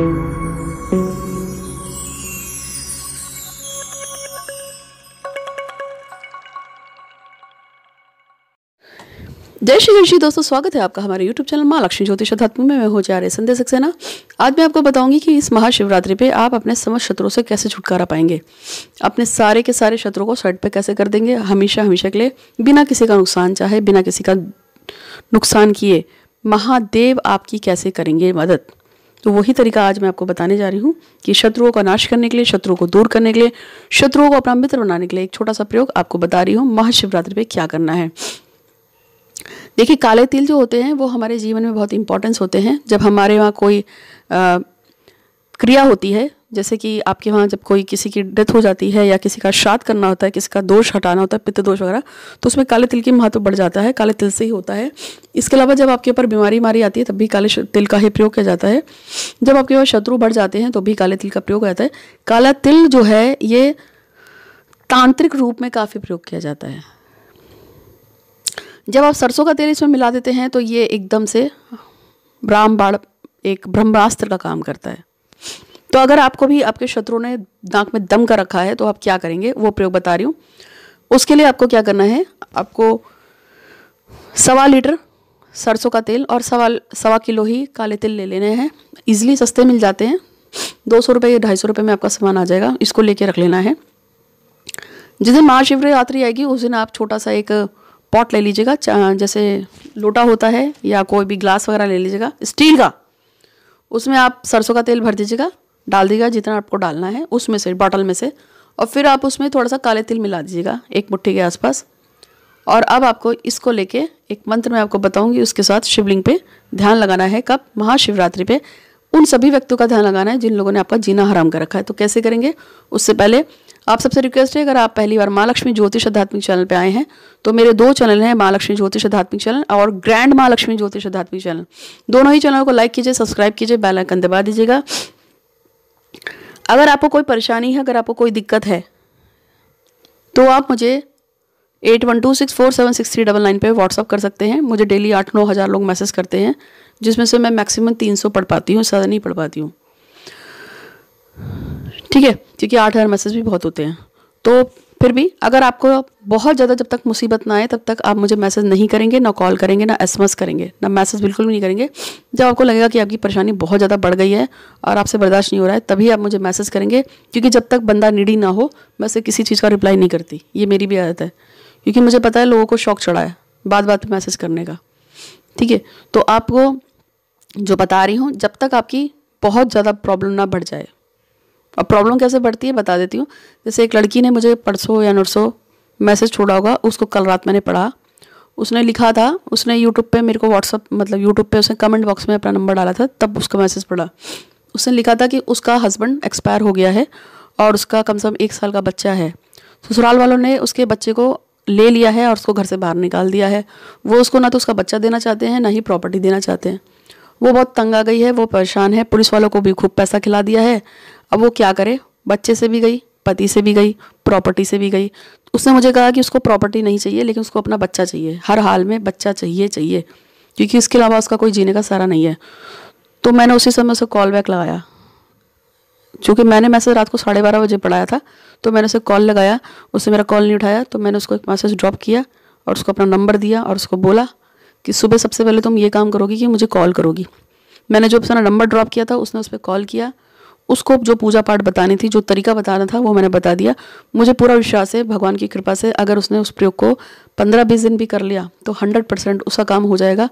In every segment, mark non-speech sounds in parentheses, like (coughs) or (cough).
जय श्री कृषि दोस्तों स्वागत है आपका हमारे YouTube चैनल माँ लक्ष्मी ज्योतिष धात्म में मैं हो जा रहे संदेश सक्सेना आज मैं आपको बताऊंगी कि इस महाशिवरात्रि पे आप अपने समस्त शत्रुओं से कैसे छुटकारा पाएंगे अपने सारे के सारे शत्रुओं को सड़ पे कैसे कर देंगे हमेशा हमेशा के लिए बिना किसी का नुकसान चाहे बिना किसी का नुकसान किए महादेव आपकी कैसे करेंगे मदद तो वही तरीका आज मैं आपको बताने जा रही हूँ कि शत्रुओं का नाश करने के लिए शत्रुओं को दूर करने के लिए शत्रुओं को अपना मित्र बनाने के लिए एक छोटा सा प्रयोग आपको बता रही हूँ महाशिवरात्रि पे क्या करना है देखिए काले तिल जो होते हैं वो हमारे जीवन में बहुत इंपॉर्टेंस होते हैं जब हमारे वहाँ कोई आ, क्रिया होती है जैसे कि आपके वहाँ जब कोई किसी की डेथ हो जाती है या किसी का श्राद्ध करना होता है किसी का दोष हटाना होता है पित्त दोष वगैरह तो उसमें काले तिल की महत्व बढ़ जाता है काले तिल से ही होता है इसके अलावा जब आपके ऊपर बीमारी मारी आती है तब भी काले तिल का ही प्रयोग किया जाता है जब आपके पास शत्रु बढ़ जाते हैं तो भी काले तिल का प्रयोग आता है काला तिल जो है ये तांत्रिक रूप में काफ़ी प्रयोग किया जाता है जब आप सरसों का तेल इसमें मिला देते हैं तो ये एकदम से ब्राह्मण एक ब्रह्मास्त्र का काम करता है तो अगर आपको भी आपके शत्रु ने नाक में दम कर रखा है तो आप क्या करेंगे वो प्रयोग बता रही हूँ उसके लिए आपको क्या करना है आपको सवा लीटर सरसों का तेल और सवा सवा किलो ही काले तिल ले लेने हैं ईजिली सस्ते मिल जाते हैं दो सौ रुपये या ढाई सौ रुपये में आपका सामान आ जाएगा इसको लेके रख लेना है जिस दिन महाशिवरात्रि आएगी उस दिन आप छोटा सा एक पॉट ले लीजिएगा जैसे लोटा होता है या कोई भी ग्लास वगैरह ले लीजिएगा स्टील का उसमें आप सरसों का तेल भर दीजिएगा डाल दीजिएगा जितना आपको डालना है उसमें से बॉटल में से और फिर आप उसमें थोड़ा सा काले तिल मिला दीजिएगा एक मुट्ठी के आसपास और अब आपको इसको लेके एक मंत्र मैं आपको बताऊंगी उसके साथ शिवलिंग पे ध्यान लगाना है कब महाशिवरात्रि पे उन सभी व्यक्तियों का ध्यान लगाना है जिन लोगों ने आपका जीना हराम कर रखा है तो कैसे करेंगे उससे पहले आप सबसे रिक्वेस्ट है अगर आप पहली बार माँ लक्ष्मी ज्योतिष आध्यात्मिक चैनल पे आए हैं तो मेरे दो चैनल हैं माँ लक्ष्मी ज्योतिष आध्यात्मिक चैनल और ग्रैंड माँ लक्ष्मी ज्योतिष आध्यात्मिक चैनल दोनों ही चैनल को लाइक कीजिए सब्सक्राइब कीजिए बेलाइकन दबा दीजिएगा अगर आपको कोई परेशानी है अगर आपको कोई दिक्कत है तो आप मुझे eight one two six four seven six three double nine पर व्हाट्सअप कर सकते हैं मुझे डेली आठ नौ हज़ार लोग मैसेज करते हैं जिसमें से मैं मैक्सिमम तीन सौ पढ़ पाती हूँ ज़्यादा नहीं पढ़ पाती हूँ ठीक है क्योंकि आठ हज़ार मैसेज भी बहुत होते हैं तो फिर भी अगर आपको बहुत ज़्यादा जब तक मुसीबत ना आए तब तक आप मुझे मैसेज नहीं करेंगे ना कॉल करेंगे ना एस करेंगे ना मैसेज बिल्कुल भी नहीं करेंगे जब आपको लगेगा कि आपकी परेशानी बहुत ज़्यादा बढ़ गई है और आपसे बर्दाश्त नहीं हो रहा है तभी आप मुझे मैसेज करेंगे क्योंकि जब तक बंदा निडी ना हो मैं उसे किसी चीज़ का रिप्लाई नहीं करती ये मेरी भी आदत है क्योंकि मुझे पता है लोगों को शौक चढ़ा है बात बात पर मैसेज करने का ठीक है तो आपको जो बता रही हूँ जब तक आपकी बहुत ज़्यादा प्रॉब्लम ना बढ़ जाए अब प्रॉब्लम कैसे बढ़ती है बता देती हूँ जैसे एक लड़की ने मुझे परसों या नरसों मैसेज छोड़ा होगा उसको कल रात मैंने पढ़ा उसने लिखा था उसने यूट्यूब पे मेरे को व्हाट्सअप मतलब यूट्यूब पे उसने कमेंट बॉक्स में अपना नंबर डाला था तब उसका मैसेज पढ़ा उसने लिखा था कि उसका हस्बैंड एक्सपायर हो गया है और उसका कम से कम एक साल का बच्चा है ससुराल वालों ने उसके बच्चे को ले लिया है और उसको घर से बाहर निकाल दिया है वो उसको ना तो उसका बच्चा देना चाहते हैं ना ही प्रॉपर्टी देना चाहते हैं वो बहुत तंग आ गई है वो परेशान है पुलिस वालों को भी खूब पैसा खिला दिया है अब वो क्या करे बच्चे से भी गई पति से भी गई प्रॉपर्टी से भी गई उसने मुझे कहा कि उसको प्रॉपर्टी नहीं चाहिए लेकिन उसको अपना बच्चा चाहिए हर हाल में बच्चा चाहिए चाहिए क्योंकि इसके अलावा उसका कोई जीने का सहारा नहीं है तो मैंने उसी समय उसे कॉल बैक लगाया चूँकि मैंने मैसेज रात को साढ़े बारह बजे पढ़ाया था तो मैंने उसे कॉल लगाया उससे मेरा कॉल नहीं उठाया तो मैंने उसको एक मैसेज ड्रॉप किया और उसको अपना नंबर दिया और उसको बोला कि सुबह सबसे पहले तुम ये काम करोगी कि मुझे कॉल करोगी मैंने जो अपना नंबर ड्रॉप किया था उसने उस पर कॉल किया उसको जो पूजा पाठ बतानी थी जो तरीका बताना था वो मैंने बता दिया मुझे पूरा विश्वास है भगवान की कृपा से अगर उसने उस प्रयोग को पंद्रह बीस दिन भी कर लिया तो हंड्रेड परसेंट उसका काम हो जाएगा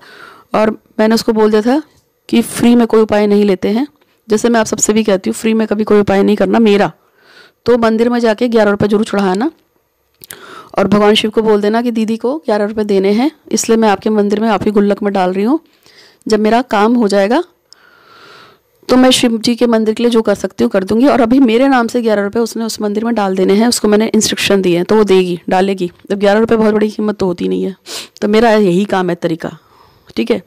और मैंने उसको बोल दिया था कि फ्री में कोई उपाय नहीं लेते हैं जैसे मैं आप सबसे भी कहती हूँ फ्री में कभी कोई उपाय नहीं करना मेरा तो मंदिर में जाके ग्यारह रुपये जरूर चढ़ाना और भगवान शिव को बोल देना कि दीदी को ग्यारह रुपये देने हैं इसलिए मैं आपके मंदिर में आप ही गुल्लक में डाल रही हूँ जब मेरा काम हो जाएगा तो मैं शिव जी के मंदिर के लिए जो कर सकती हूँ कर दूंगी और अभी मेरे नाम से ग्यारह रुपये उसने उस मंदिर में डाल देने हैं उसको मैंने इंस्ट्रक्शन दिए हैं तो वो देगी डालेगी तो ग्यारह रुपये बहुत बड़ी कीमत तो होती नहीं है तो मेरा यही काम है तरीका ठीक है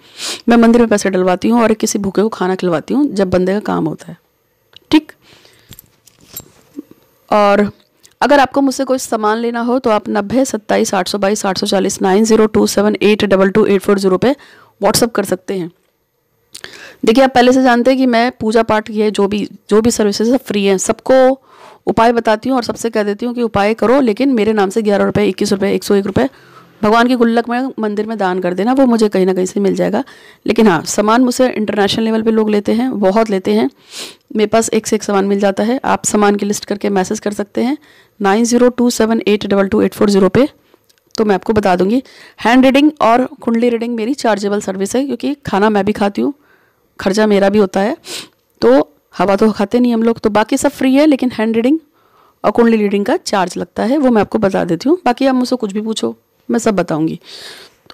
मैं मंदिर में पैसे डलवाती हूँ और किसी भूखे को खाना खिलवाती हूँ जब बंदे का काम होता है ठीक और अगर आपको मुझसे कोई सामान लेना हो तो आप नब्बे सत्ताईस आठ सौ बाईस आठ सौ चालीस nine zero two seven eight double two eight four zero पे व्हाट्सअप कर सकते हैं देखिए आप पहले से जानते हैं कि मैं पूजा पाठ ये जो भी जो भी सर्विसेज सब फ्री हैं सबको उपाय बताती हूँ और सबसे कह देती हूँ कि उपाय करो लेकिन मेरे नाम से ग्यारह रुपये इक्कीस रुपये एक सौ एक रुपये भगवान की गुल्लक में मंदिर में दान कर देना वो मुझे कहीं ना कहीं से मिल जाएगा लेकिन हाँ सामान मुझसे इंटरनेशनल लेवल पे लोग लेते हैं बहुत लेते हैं मेरे पास एक से एक सामान मिल जाता है आप सामान की लिस्ट करके मैसेज कर सकते हैं nine zero two seven eight double two eight four zero पे तो मैं आपको बता दूंगी हैंड रीडिंग और कुंडली रीडिंग मेरी चार्जेबल सर्विस है क्योंकि खाना मैं भी खाती हूँ खर्चा मेरा भी होता है तो हवा तो खाते नहीं हम लोग तो बाकी सब फ्री है लेकिन हैंड रीडिंग और कुंडली रीडिंग का चार्ज लगता है वो मैं आपको बता देती हूँ बाकी आप मुझसे कुछ भी पूछो मैं सब बताऊँगी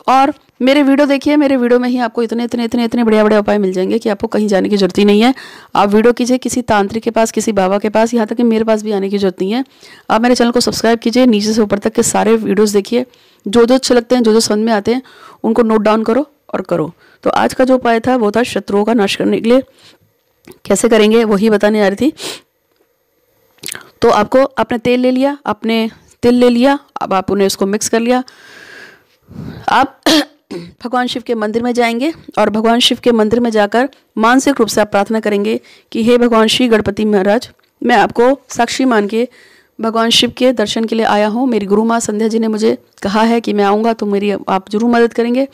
और मेरे वीडियो देखिए मेरे वीडियो में ही आपको इतने इतने इतने इतने बढ़िया बढ़िया उपाय मिल जाएंगे कि आपको कहीं जाने की जरूरत ही नहीं है आप वीडियो कीजिए किसी तांत्रिक के पास किसी बाबा के पास यहाँ तक कि मेरे पास भी आने की जरूरत नहीं है आप मेरे चैनल को सब्सक्राइब कीजिए नीचे से ऊपर तक के सारे वीडियोज़ देखिए जो जो अच्छे लगते हैं जो जो समझ में आते हैं उनको नोट डाउन करो और करो तो आज का जो उपाय था वो था शत्रुओं का नाश करने के लिए कैसे करेंगे वही बताने आ रही थी तो आपको आपने तेल ले लिया आपने तिल ले लिया अब आप उन्हें उसको मिक्स कर लिया आप (clears throat) भगवान शिव के मंदिर में जाएंगे और भगवान शिव के मंदिर में जाकर मानसिक रूप से आप प्रार्थना करेंगे कि हे भगवान श्री गणपति महाराज मैं आपको साक्षी मान के भगवान शिव के दर्शन के लिए आया हूँ मेरी गुरु माँ संध्या जी ने मुझे कहा है कि मैं आऊँगा तो मेरी आप जरूर मदद करेंगे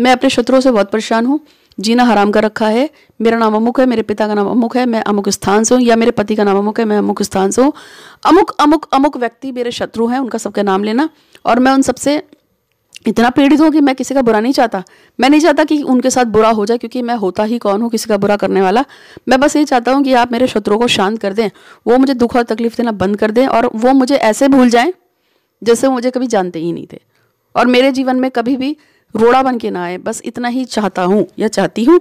मैं अपने शत्रुओं से बहुत परेशान हूँ जीना हराम कर रखा है मेरा नाम अमुक है मेरे पिता का नाम अमुक है मैं अमुक स्थान से हूँ या मेरे पति का नाम अमुक है मैं अमुक स्थान से हूँ अमुक अमुक अमुक व्यक्ति मेरे शत्रु हैं उनका सबका नाम लेना और मैं उन सबसे इतना पीड़ित हूँ कि मैं किसी का बुरा नहीं चाहता मैं नहीं चाहता कि उनके साथ बुरा हो जाए क्योंकि मैं होता ही कौन हूँ किसी का बुरा करने वाला मैं बस ये चाहता हूँ कि आप मेरे शत्रुओं को शांत कर दें वो मुझे दुख और तकलीफ देना बंद कर दें और वो मुझे ऐसे भूल जाएं जैसे वो मुझे कभी जानते ही नहीं थे और मेरे जीवन में कभी भी रोड़ा बन के ना आए बस इतना ही चाहता हूँ या चाहती हूँ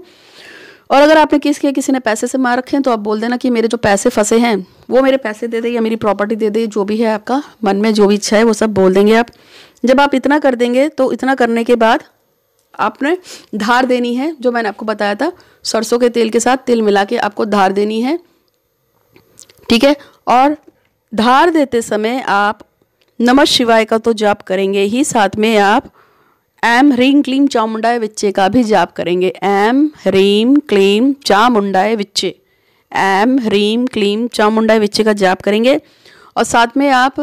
और अगर आपने किस किया किसी ने पैसे से मार रखे हैं तो आप बोल देना कि मेरे जो पैसे फंसे हैं वो मेरे पैसे दे दे या मेरी प्रॉपर्टी दे दे जो भी है आपका मन में जो भी इच्छा है वो सब बोल देंगे आप जब आप इतना कर देंगे तो इतना करने के बाद आपने धार देनी है जो मैंने आपको बताया था सरसों के तेल के साथ तेल मिला के आपको धार देनी है ठीक है और धार देते समय आप नमः शिवाय का तो जाप करेंगे ही साथ में आप ऐम ह्रीम क्लीम चामुंडाए विच्चे का भी जाप करेंगे ऐम ह्रीम क्लीम चामुंडाए विच्चे एम ह्रीम क्लीम चामुंडाए विच्चे का जाप करेंगे और साथ में आप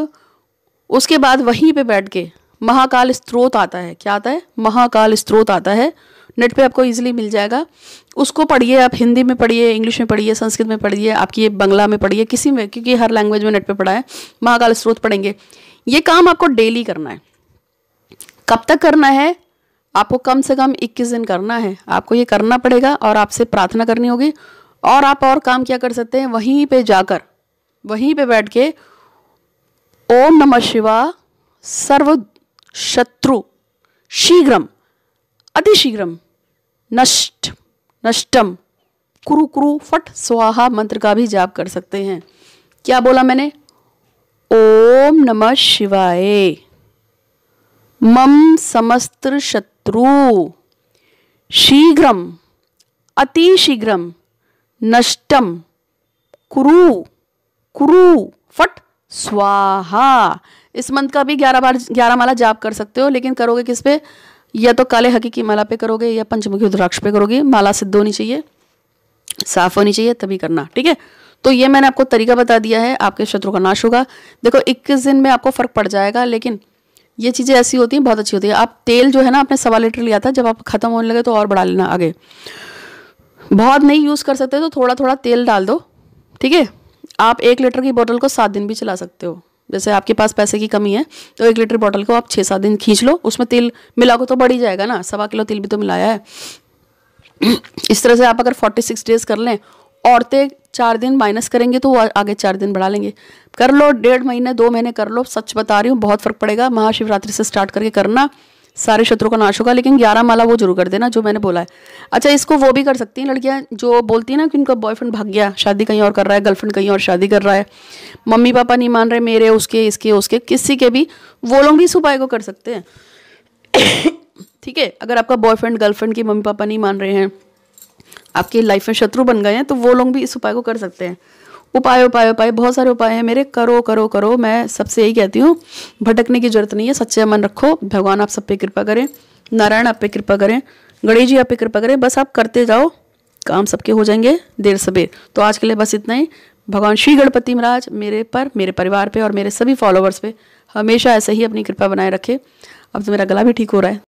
उसके बाद वहीं पे बैठ के महाकाल स्त्रोत आता है क्या आता है महाकाल स्त्रोत आता है नेट पे आपको इजीली मिल जाएगा उसको पढ़िए आप हिंदी में पढ़िए इंग्लिश में पढ़िए संस्कृत में पढ़िए आपकी ये बंगला में पढ़िए किसी में क्योंकि हर लैंग्वेज में नेट पे पढ़ा है महाकाल स्त्रोत पढ़ेंगे ये काम आपको डेली करना है कब तक करना है आपको कम से कम 21 दिन करना है आपको ये करना पड़ेगा और आपसे प्रार्थना करनी होगी और आप और काम क्या कर सकते हैं वहीं पे जाकर वहीं पे बैठ के ओम नमः शिवा सर्व शत्रु शीघ्रम अतिशीघ्रम नष्ट नष्टम कुरु कुरु फट स्वाहा मंत्र का भी जाप कर सकते हैं क्या बोला मैंने ओम नमः शिवाय मम समस्त्र शत्रु शीघ्रम अतिशीघ्रम नष्टम कुरु कुरु फट स्वाहा इस मंत्र का भी ग्यारह बार ग्यारह माला जाप कर सकते हो लेकिन करोगे किस पे या तो काले हकी की माला पे करोगे या पंचमुखी रुद्राक्ष पे करोगे माला सिद्ध होनी चाहिए साफ होनी चाहिए तभी करना ठीक है तो ये मैंने आपको तरीका बता दिया है आपके शत्रु का नाश होगा देखो 21 दिन में आपको फर्क पड़ जाएगा लेकिन ये चीज़ें ऐसी होती हैं बहुत अच्छी होती है आप तेल जो है ना आपने सवा लीटर लिया था जब आप ख़त्म होने लगे तो और बढ़ा लेना आगे बहुत नहीं यूज़ कर सकते तो थोड़ा थोड़ा तेल डाल दो ठीक है आप एक लीटर की बोतल को सात दिन भी चला सकते हो जैसे आपके पास पैसे की कमी है तो एक लीटर बोतल को आप छः सात दिन खींच लो उसमें तेल मिला को तो बढ़ ही जाएगा ना सवा किलो तेल भी तो मिलाया है इस तरह से आप अगर फोर्टी सिक्स डेज कर लें औरतें चार दिन माइनस करेंगे तो वो आगे चार दिन बढ़ा लेंगे कर लो डेढ़ महीने दो महीने कर लो सच बता रही हूँ बहुत फर्क पड़ेगा महाशिवरात्रि से स्टार्ट करके करना सारे शत्रु का नाश होगा लेकिन ग्यारह माला वो जरूर कर देना जो मैंने बोला है अच्छा इसको वो भी कर सकती हैं लड़कियाँ जो बोलती हैं ना कि उनका बॉयफ्रेंड भाग गया शादी कहीं और कर रहा है गर्लफ्रेंड कहीं और शादी कर रहा है मम्मी पापा नहीं मान रहे मेरे उसके इसके उसके किसी के भी वो लोग भी इस उपाय को कर सकते हैं (coughs) ठीक है अगर आपका बॉयफ्रेंड गर्लफ्रेंड की मम्मी पापा नहीं मान रहे हैं आपकी लाइफ में शत्रु बन गए हैं तो वो लोग भी इस उपाय को कर सकते हैं उपाय उपाय उपाय बहुत सारे उपाय हैं मेरे करो करो करो मैं सबसे यही कहती हूँ भटकने की जरूरत नहीं है सच्चे मन रखो भगवान आप सब पे कृपा करें नारायण आप पे कृपा करें गणेश जी आप पे कृपा करें बस आप करते जाओ काम सबके हो जाएंगे देर सवेर तो आज के लिए बस इतना ही भगवान श्री गणपति महाराज मेरे पर मेरे परिवार पे और मेरे सभी फॉलोअर्स पे हमेशा ऐसे ही अपनी कृपा बनाए रखे अब तो मेरा गला भी ठीक हो रहा है